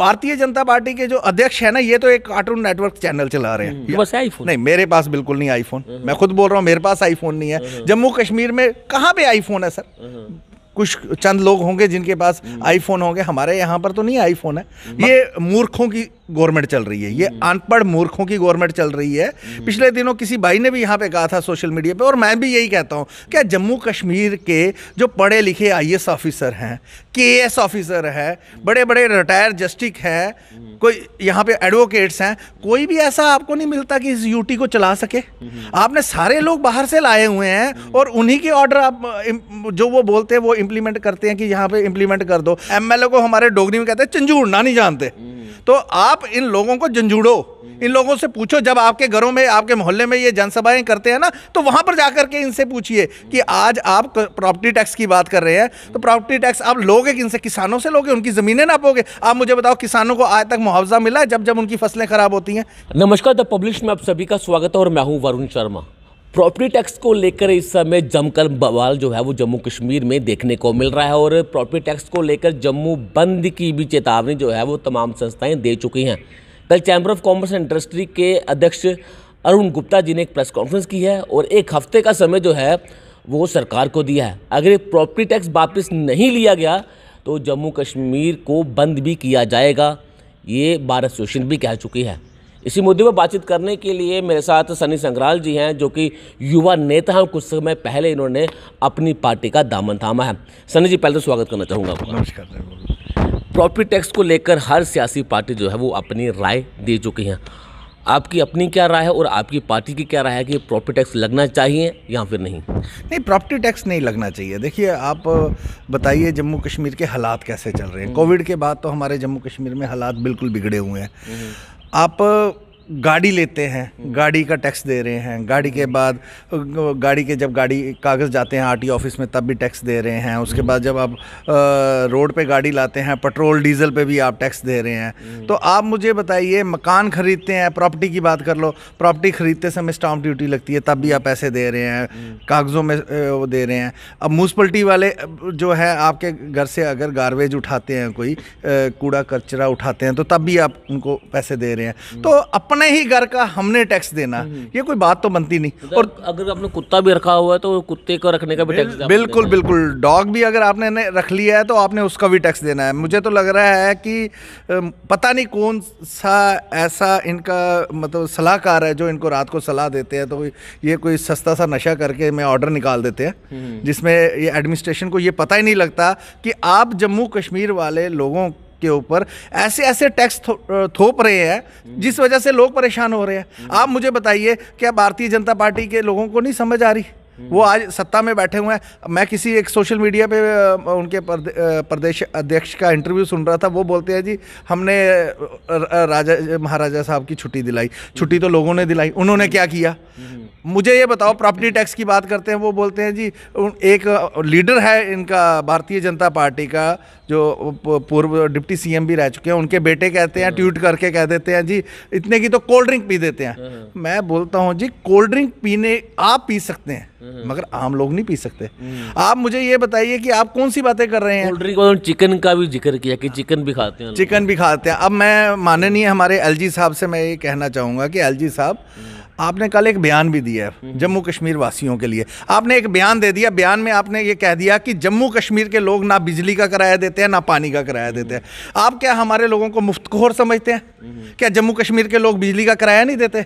भारतीय जनता पार्टी के जो अध्यक्ष है ना ये तो एक कार्टून नेटवर्क चैनल चला रहे हैं हम्म। बस आईफोन नहीं मेरे पास बिल्कुल नहीं आईफोन हम्म। मैं खुद बोल रहा हूँ मेरे पास आईफोन नहीं है हम्म। जम्मू कश्मीर में कहाँ पे आईफोन है सर कुछ चंद लोग होंगे जिनके पास आईफोन होंगे हमारे यहाँ पर तो नहीं आईफोन है ये मूर्खों की गवर्नमेंट चल रही है ये हम्म। अनपढ़ मूर्खों की गवर्नमेंट चल रही है हम्म। पिछले दिनों किसी भाई ने भी यहाँ पे कहा था सोशल मीडिया पे और मैं भी यही कहता हूँ क्या जम्मू कश्मीर के जो पढ़े लिखे आई ऑफिसर हैं के ऑफिसर है बड़े बड़े रिटायर जस्टिक हैं हम्म। कोई यहाँ पे एडवोकेट्स हैं कोई भी ऐसा आपको नहीं मिलता कि इस यूटी को चला सके आपने सारे लोग बाहर से लाए हुए हैं और उन्हीं के ऑर्डर आप जो वो बोलते हैं वो इम्प्लीमेंट करते हैं कि यहाँ पे इम्प्लीमेंट कर दो एमएलए को हमारे डोगरी में कहते हैं उड़ना नहीं जानते तो आप इन लोगों को झंझूड़ो इन लोगों से पूछो जब आपके घरों में आपके मोहल्ले में ये जनसभाएं करते हैं ना तो वहां पर जाकर के इनसे पूछिए कि आज आप प्रॉपर्टी टैक्स की बात कर रहे हैं तो प्रॉपर्टी टैक्स आप लोगे किनसे किसानों से लोगे उनकी ज़मीनें पोगे आप मुझे बताओ किसानों को आज तक मुआवजा मिला है जब जब उनकी फसलें ख़राब होती हैं नमस्कार द पब्लिश में आप सभी का स्वागत है और मैं हूँ वरुण शर्मा प्रॉपर्टी टैक्स को लेकर इस समय जमकर बवाल जो है वो जम्मू कश्मीर में देखने को मिल रहा है और प्रॉपर्टी टैक्स को लेकर जम्मू बंद की भी चेतावनी जो है वो तमाम संस्थाएं दे चुकी हैं कल chamber of commerce and industry के अध्यक्ष अरुण गुप्ता जी ने एक प्रेस कॉन्फ्रेंस की है और एक हफ्ते का समय जो है वो सरकार को दिया है अगर प्रॉपर्टी टैक्स वापस नहीं लिया गया तो जम्मू कश्मीर को बंद भी किया जाएगा ये बार एसोसिएशन भी कह चुकी है इसी मुद्दे पर बातचीत करने के लिए मेरे साथ सनी संग्राल जी हैं जो कि युवा नेता हैं कुछ समय पहले इन्होंने अपनी पार्टी का दामन थामा है सनी जी पहले तो स्वागत करना चाहूँगा नमस्कार प्रॉपर्टी टैक्स को लेकर हर सियासी पार्टी जो है वो अपनी राय दे चुकी हैं आपकी अपनी क्या राय है और आपकी पार्टी की क्या राय है कि प्रॉपर्टी टैक्स लगना चाहिए या फिर नहीं नहीं प्रॉपर्टी टैक्स नहीं लगना चाहिए देखिए आप बताइए जम्मू कश्मीर के हालात कैसे चल रहे हैं हम्म। कोविड के बाद तो हमारे जम्मू कश्मीर में हालात बिल्कुल बिगड़े हुए हैं हम्म। आप गाड़ी लेते हैं गाड़ी का टैक्स दे रहे हैं गाड़ी के बाद गाड़ी के जब गाड़ी कागज़ जाते हैं आरटी ऑफिस में तब भी टैक्स दे रहे हैं उसके बाद जब आप रोड पे गाड़ी लाते हैं पेट्रोल डीजल पे भी आप टैक्स दे रहे हैं तो आप मुझे बताइए मकान ख़रीदते हैं प्रॉपर्टी की बात कर लो प्रॉपर्टी ख़रीदते समय स्टाम्प ड्यूटी लगती है तब भी आप पैसे दे रहे हैं कागज़ों में वो दे रहे हैं अब म्यूनसिपल्टी वाले जो है आपके घर से अगर गारबेज उठाते हैं कोई कूड़ा कचरा उठाते हैं तो तब भी आप उनको पैसे दे रहे हैं तो अपन अपने ही घर का हमने टैक्स देना हम्म, हम्म। ये कोई बात तो बनती नहीं तो और अगर आपने कुत्ता भी रखा हुआ है तो कुत्ते को रखने का भी टैक्स बिल्कुल बिल्कुल डॉग भी अगर आपने रख लिया है तो आपने उसका भी टैक्स देना है मुझे तो लग रहा है कि पता नहीं कौन सा ऐसा इनका मतलब सलाहकार है जो इनको रात को सलाह देते हैं तो ये कोई सस्ता सा नशा करके मैं ऑर्डर निकाल देते हैं हम्म। जिसमें ये एडमिनिस्ट्रेशन को ये पता ही नहीं लगता कि आप जम्मू कश्मीर वाले लोगों के ऊपर ऐसे ऐसे टैक्स थो, थोप रहे हैं जिस वजह से लोग परेशान हो रहे हैं आप मुझे बताइए क्या भारतीय जनता पार्टी के लोगों को नहीं समझ आ रही वो आज सत्ता में बैठे हुए हैं मैं किसी एक सोशल मीडिया पे उनके प्रदेश अध्यक्ष का इंटरव्यू सुन रहा था वो बोलते हैं जी हमने राजा महाराजा साहब की छुट्टी दिलाई छुट्टी तो लोगों ने दिलाई उन्होंने क्या किया मुझे ये बताओ प्रॉपर्टी टैक्स की बात करते हैं वो बोलते हैं जी एक लीडर है इनका भारतीय जनता पार्टी का जो पूर्व डिप्टी सीएम भी रह चुके हैं उनके बेटे कहते हैं ट्वीट करके कह देते हैं जी इतने की तो कोल्ड ड्रिंक पी देते हैं हाँ, हाँ। मैं बोलता हूँ जी कोल्ड ड्रिंक पीने आप पी सकते हैं हाँ, मगर आम लोग नहीं पी सकते हम्म। आप मुझे ये बताइए कि आप कौन सी बातें कर रहे हैं कोल्ड ड्रिंक चिकन का भी जिक्र किया कि चिकन भी खाते हैं चिकन भी खाते हैं अब मैं माननीय हमारे एल साहब से मैं ये कहना चाहूँगा कि एल साहब हम्म। आपने कल एक बयान भी दिया है हम्म। जम्मू कश्मीर वासियों के लिए आपने एक बयान दे दिया बयान में आपने ये कह दिया कि जम्मू कश्मीर के लोग ना बिजली का किराया देते हैं ना पानी का किराया देते हैं हम्म। आप क्या हमारे लोगों को मुफ्तखोर समझते हैं हम्म। क्या जम्मू कश्मीर के लोग बिजली का किराया नहीं देते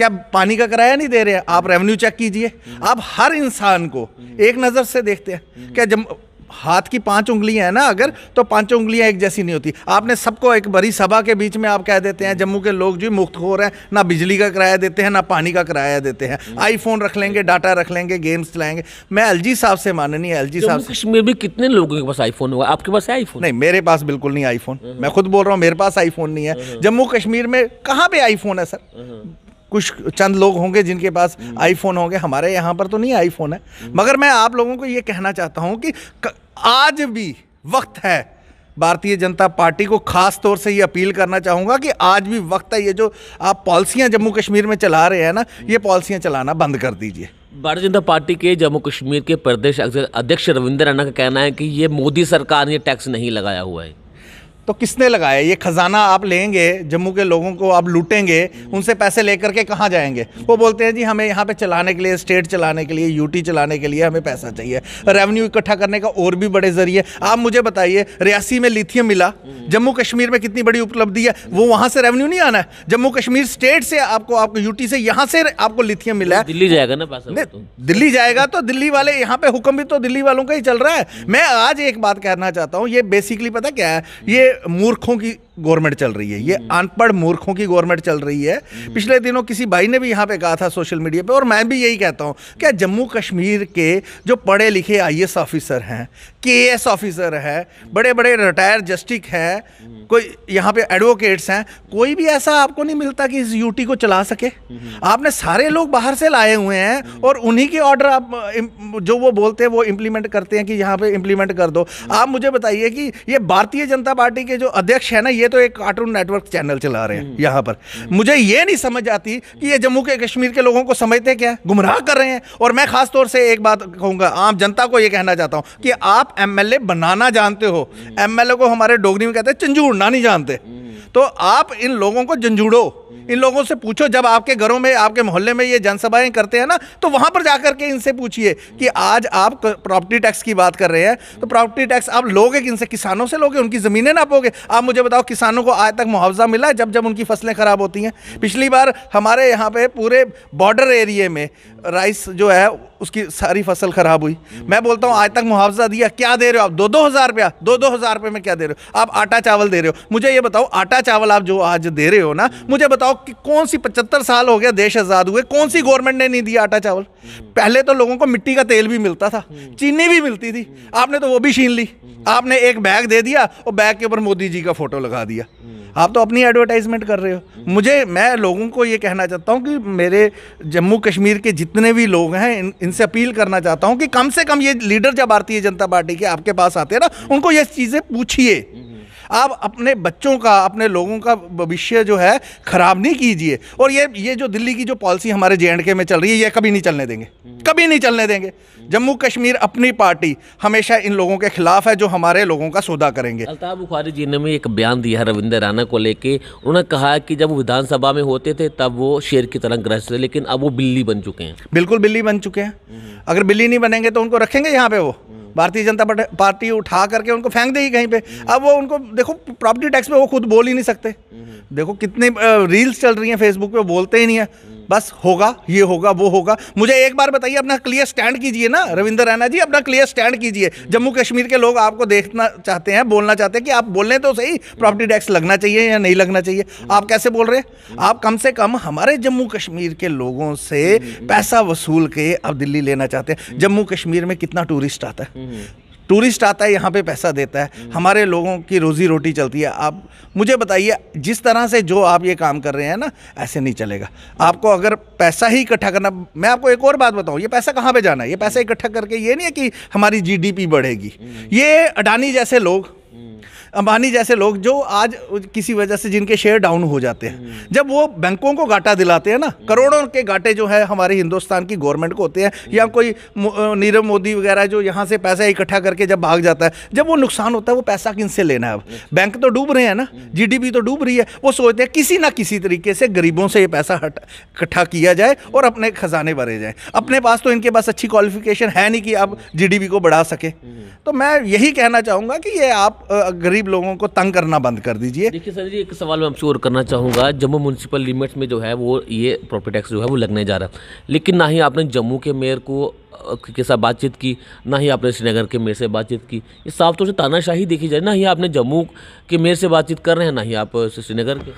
क्या पानी का किराया नहीं दे रहे आप रेवेन्यू चेक कीजिए आप हर इंसान को एक नज़र से देखते हैं क्या जम्मू हाथ की पांच उंगलियां हैं ना अगर तो पांचों उंगलियां एक जैसी नहीं होती आपने सबको एक बड़ी सभा के बीच में आप कह देते हैं जम्मू के लोग जो मुक्त हो रहे हैं ना बिजली का किराया देते हैं ना पानी का किराया देते हैं आईफोन हम्म। रख लेंगे डाटा रख लेंगे गेम्स चलाएंगे मैं एल साहब से माननीय एल जी साहब कश्मीर में कितने लोगों के पास आईफोन हुआ आपके पास आईफोन नहीं मेरे पास बिल्कुल नहीं आईफोन हम्म। मैं खुद बोल रहा हूँ मेरे पास आईफोन नहीं है हम्म। जम्मू कश्मीर में कहाँ पे आईफोन है सर कुछ चंद लोग होंगे जिनके पास आईफोन हम्म। होंगे हमारे यहाँ पर तो नहीं आईफोन है मगर मैं आप लोगों को ये कहना चाहता हूँ कि आज भी वक्त है भारतीय जनता पार्टी को खास तौर से ये अपील करना चाहूँगा कि आज भी वक्त है ये जो आप पॉलिसियाँ जम्मू कश्मीर में चला रहे हैं ना ये पॉलिसियाँ चलाना बंद कर दीजिए भारतीय जनता पार्टी के जम्मू कश्मीर के प्रदेश अध्यक्ष रविंद्र रैना का कहना है कि ये मोदी सरकार ने टैक्स नहीं लगाया हुआ है तो किसने लगाया ये खजाना आप लेंगे जम्मू के लोगों को आप लूटेंगे उनसे पैसे लेकर के कहाँ जाएंगे वो बोलते हैं जी हमें यहाँ पे चलाने के लिए स्टेट चलाने के लिए यूटी चलाने के लिए हमें पैसा चाहिए रेवेन्यू इकट्ठा करने का और भी बड़े जरिए आप मुझे बताइए रियासी में लिथियम मिला जम्मू कश्मीर में कितनी बड़ी उपलब्धि है वो वहाँ से रेवेन्यू नहीं आना है जम्मू कश्मीर स्टेट से आपको आपको यूटी से यहाँ से आपको लिथियम मिला है दिल्ली जाएगा ना पैसा दिल्ली जाएगा तो दिल्ली वाले यहाँ पे हुक्म भी तो दिल्ली वालों का ही चल रहा है मैं आज एक बात कहना चाहता हूँ ये बेसिकली पता क्या है ये मूर्खों की गवर्नमेंट चल रही है ये हम्म। अनपढ़ मूर्खों की गवर्नमेंट चल रही है हम्म। पिछले दिनों किसी भाई ने भी यहाँ पे कहा था सोशल मीडिया पे और मैं भी यही कहता हूँ क्या जम्मू कश्मीर के जो पढ़े लिखे आई ऑफिसर हैं के ऑफिसर है बड़े बड़े रिटायर जस्टिक हैं हम्म। कोई यहाँ पे एडवोकेट्स हैं कोई भी ऐसा आपको नहीं मिलता कि इस यूटी को चला सके आपने सारे लोग बाहर से लाए हुए हैं और उन्हीं के ऑर्डर आप जो वो बोलते हैं वो इम्प्लीमेंट करते हैं कि यहाँ पे इम्प्लीमेंट कर दो आप मुझे बताइए कि ये भारतीय जनता पार्टी के जो अध्यक्ष है ना ये तो एक कार्टून नेटवर्क चैनल चला रहे हैं हम्म। यहाँ पर मुझे ये नहीं समझ आती कि ये जम्मू के कश्मीर के लोगों को समझते क्या गुमराह कर रहे हैं और मैं खास तौर से एक बात कहूँगा आम जनता को ये कहना चाहता हूँ कि आप एमएलए बनाना जानते हो एमएलए को हमारे डोगरी में कहते हैं चंजूड़ना नहीं जानते हम्म। तो आप इन लोगों को झंझूड़ो इन लोगों से पूछो जब आपके घरों में आपके मोहल्ले में ये जनसभाएं करते हैं ना तो वहां पर जाकर के इनसे पूछिए कि आज आप प्रॉपर्टी टैक्स की बात कर रहे हैं तो प्रॉपर्टी टैक्स आप लोगे किनसे किसानों से लोगे उनकी ज़मीनें ना पोगे आप मुझे बताओ किसानों को आज तक मुआवजा मिला जब जब उनकी फसलें ख़राब होती हैं पिछली बार हमारे यहाँ पे पूरे बॉर्डर एरिए में राइस जो है उसकी सारी फसल ख़राब हुई मैं बोलता हूँ आज तक मुआवजा दिया क्या दे रहे हो आप दो दो हज़ार रुपया दो दो हज़ार रुपये में क्या दे रहे हो आप आटा चावल दे रहे हो मुझे ये बताओ आटा चावल आप जो आज दे रहे हो ना मुझे बताओ कि कौन सी पचहत्तर साल हो गया देश आज़ाद हुए कौन सी गवर्नमेंट ने नहीं दिया आटा चावल पहले तो लोगों को मिट्टी का तेल भी मिलता था चीनी भी मिलती थी आपने तो वो भी छीन ली आपने एक बैग दे दिया और बैग के ऊपर मोदी जी का फोटो लगा दिया आप तो अपनी एडवर्टाइजमेंट कर रहे हो मुझे मैं लोगों को ये कहना चाहता हूँ कि मेरे जम्मू कश्मीर के जितने भी लोग हैं इन, इनसे अपील करना चाहता हूँ कि कम से कम ये लीडर जब भारतीय जनता पार्टी के आपके पास आते हैं ना उनको ये चीज़ें पूछिए आप अपने बच्चों का अपने लोगों का भविष्य जो है ख़राब नहीं कीजिए और ये ये जो दिल्ली की जो पॉलिसी हमारे जे के में चल रही है ये कभी नहीं चलने देंगे कभी नहीं चलने देंगे जम्मू कश्मीर अपनी पार्टी हमेशा इन लोगों के खिलाफ है जो हमारे लोगों का सौदा करेंगे अलताब बुखारी जी ने भी एक बयान दिया रविंदर राणा को लेके उन्होंने कहा कि जब विधानसभा में होते थे तब वो शेर की तरह ग्रस्त थे लेकिन अब वो बिल्ली बन चुके हैं बिल्कुल बिल्ली बन चुके हैं अगर बिल्ली नहीं बनेंगे तो उनको रखेंगे यहाँ पे वो भारतीय जनता पार्टी उठा करके उनको फेंक देगी कहीं पे अब वो उनको देखो प्रॉपर्टी टैक्स पे वो खुद बोल ही नहीं सकते देखो कितने रील्स चल रही हैं फेसबुक पे बोलते ही नहीं है बस होगा ये होगा वो होगा मुझे एक बार बताइए अपना क्लियर स्टैंड कीजिए ना रविंदर रैना जी अपना क्लियर स्टैंड कीजिए जम्मू कश्मीर के लोग आपको देखना चाहते हैं बोलना चाहते हैं कि आप बोलें तो सही प्रॉपर्टी टैक्स लगना चाहिए या नहीं लगना चाहिए आप कैसे बोल रहे हैं आप कम से कम हमारे जम्मू कश्मीर के लोगों से पैसा वसूल के आप दिल्ली लेना चाहते हैं जम्मू कश्मीर में कितना टूरिस्ट आता है टूरिस्ट आता है यहाँ पे पैसा देता है हम्म। हमारे लोगों की रोज़ी रोटी चलती है आप मुझे बताइए जिस तरह से जो आप ये काम कर रहे हैं ना ऐसे नहीं चलेगा आपको अगर पैसा ही इकट्ठा करना मैं आपको एक और बात बताऊँ ये पैसा कहाँ पर जाना है ये पैसा इकट्ठा करके ये नहीं है कि हमारी जी बढ़ेगी हम्म। ये अडानी जैसे लोग अंबानी जैसे लोग जो आज किसी वजह से जिनके शेयर डाउन हो जाते हैं हम्म। जब वो बैंकों को घाटा दिलाते हैं ना हम्म। करोड़ों के घाटे जो है हमारे हिंदुस्तान की गवर्नमेंट को होते हैं हम्म। या कोई नीरव मोदी वगैरह जो यहाँ से पैसा इकट्ठा करके जब भाग जाता है जब वो नुकसान होता है वो पैसा किन से लेना है अब अच्छा। बैंक तो डूब रहे हैं ना जी तो डूब रही है वो सोचते हैं किसी ना किसी तरीके से गरीबों से ये पैसा इकट्ठा किया जाए और अपने खजाने भरे जाए अपने पास तो इनके पास अच्छी क्वालिफिकेशन है नहीं कि आप जी को बढ़ा सके तो मैं यही कहना चाहूँगा कि ये आप गरीब लोगों को तंग करना बंद कर दीजिए देखिए सर जी एक सवाल मैं आपसे और करना चाहूँगा जम्मू म्यूनसिपल लिमिट्स में जो है वो ये प्रॉपर्टी टैक्स जो है वो लगने जा रहा है लेकिन ना ही आपने जम्मू के मेयर को के साथ बातचीत की ना ही आपने श्रीनगर के मेयर से बातचीत की ये साफ तौर से तानाशाही देखी जाए ना ही आपने जम्मू के मेयर से बातचीत कर रहे हैं ना ही आप श्रीनगर के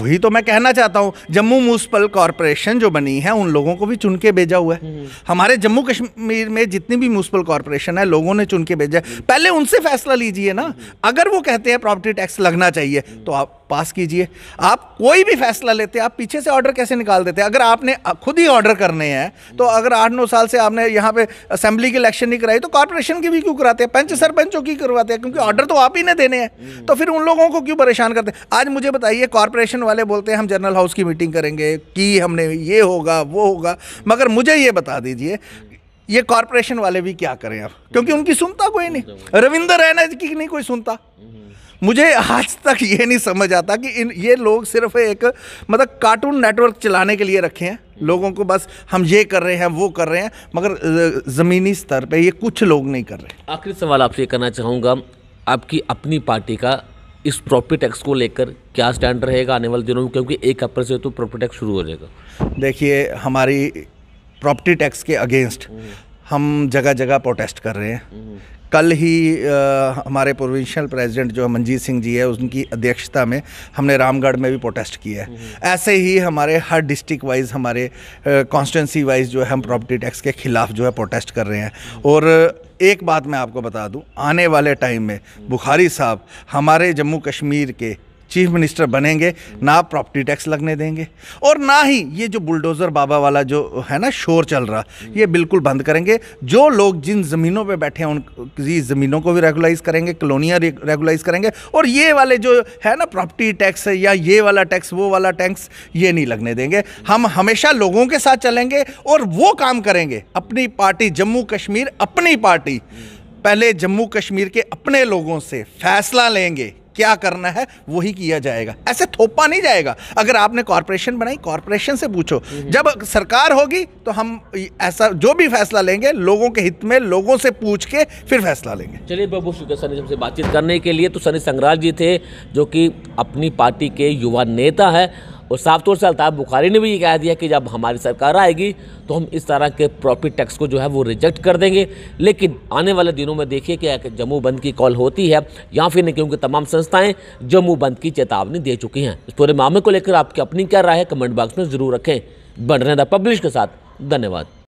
वही तो मैं कहना चाहता हूँ जम्मू म्यूनसिपल कॉरपोरेशन जो बनी है उन लोगों को भी चुन के भेजा हुआ है हम्म। हमारे जम्मू कश्मीर में जितनी भी म्यूनसिपल कॉरपोरेशन है लोगों ने चुन के भेजा है पहले उनसे फैसला लीजिए ना अगर वो कहते हैं प्रॉपर्टी टैक्स लगना चाहिए तो आप पास कीजिए आप कोई भी फैसला लेते आप पीछे से ऑर्डर कैसे निकाल देते अगर आपने खुद ही ऑर्डर करने हैं तो अगर आठ नौ साल से आपने यहाँ पे असेंबली की इलेक्शन नहीं कराई तो कॉर्पोरेशन की भी क्यों कराते हैं पंच सरपंचों की करवाते हैं क्योंकि ऑर्डर तो आप ही ने देने हैं हम्म। तो फिर उन लोगों को क्यों परेशान करते हैं आज मुझे बताइए कॉरपोरेशन वाले बोलते हैं हम जनरल हाउस की मीटिंग करेंगे कि हमने ये होगा वो होगा मगर मुझे ये बता दीजिए ये कॉरपोरेशन वाले भी क्या करें अब क्योंकि उनकी सुनता कोई नहीं हम्म। रविंदर रैना की नहीं कोई सुनता हम्म। मुझे आज तक ये नहीं समझ आता कि इन ये लोग सिर्फ एक मतलब कार्टून नेटवर्क चलाने के लिए रखे हैं लोगों को बस हम ये कर रहे हैं वो कर रहे हैं मगर ज़मीनी स्तर पे ये कुछ लोग नहीं कर रहे आखिरी सवाल आपसे करना चाहूँगा आपकी अपनी पार्टी का इस प्रॉपर्टी टैक्स को लेकर क्या स्टैंड रहेगा आने वाले दिनों में क्योंकि एक अप्रैल से तो प्रॉपर्टी टैक्स शुरू हो जाएगा देखिए हमारी प्रॉपर्टी टैक्स के अगेंस्ट हम जगह जगह प्रोटेस्ट कर रहे हैं हम्म। कल ही आ, हमारे प्रोविंशियल प्रेसिडेंट जो मनजीत सिंह जी है उनकी अध्यक्षता में हमने रामगढ़ में भी प्रोटेस्ट किया है हम्म। ऐसे ही हमारे हर डिस्ट्रिक्ट वाइज हमारे कॉन्स्टिटेंसी वाइज जो है हम प्रॉपर्टी टैक्स के खिलाफ जो है प्रोटेस्ट कर रहे हैं हम्म। और एक बात मैं आपको बता दूं आने वाले टाइम में बुखारी साहब हमारे जम्मू कश्मीर के चीफ मिनिस्टर बनेंगे ना प्रॉपर्टी टैक्स लगने देंगे और ना ही ये जो बुलडोज़र बाबा वाला जो है ना शोर चल रहा ये बिल्कुल बंद करेंगे जो लोग जिन ज़मीनों पे बैठे हैं उनकी ज़मीनों को भी रेगुलाइज करेंगे कलोनियाँ रेगुलाइज करेंगे और ये वाले जो है ना प्रॉपर्टी टैक्स या ये वाला टैक्स वो वाला टैक्स ये नहीं लगने देंगे हम हमेशा लोगों के साथ चलेंगे और वो काम करेंगे अपनी पार्टी जम्मू कश्मीर अपनी पार्टी पहले जम्मू कश्मीर के अपने लोगों से फैसला लेंगे क्या करना है वही किया जाएगा ऐसे थोपा नहीं जाएगा अगर आपने कॉरपोरेशन बनाई कॉरपोरेशन से पूछो हम्म। जब सरकार होगी तो हम ऐसा जो भी फैसला लेंगे लोगों के हित में लोगों से पूछ के फिर फैसला लेंगे चलिए बहुत बहुत शुक्रिया सनी हमसे बातचीत करने के लिए तो सनी संग्राल जी थे जो कि अपनी पार्टी के युवा नेता है और साफ तौर से अलताफ़ बुखारी ने भी ये कह दिया कि जब हमारी सरकार आएगी तो हम इस तरह के प्रॉपर्टी टैक्स को जो है वो रिजेक्ट कर देंगे लेकिन आने वाले दिनों में देखिए कि जम्मू बंद की कॉल होती है या फिर नहीं क्योंकि तमाम संस्थाएं जम्मू बंद की चेतावनी दे चुकी हैं इस पूरे मामले को लेकर आपकी अपनी क्या राय है कमेंट बॉक्स में ज़रूर रखें बढ़ रहे पब्लिश के साथ धन्यवाद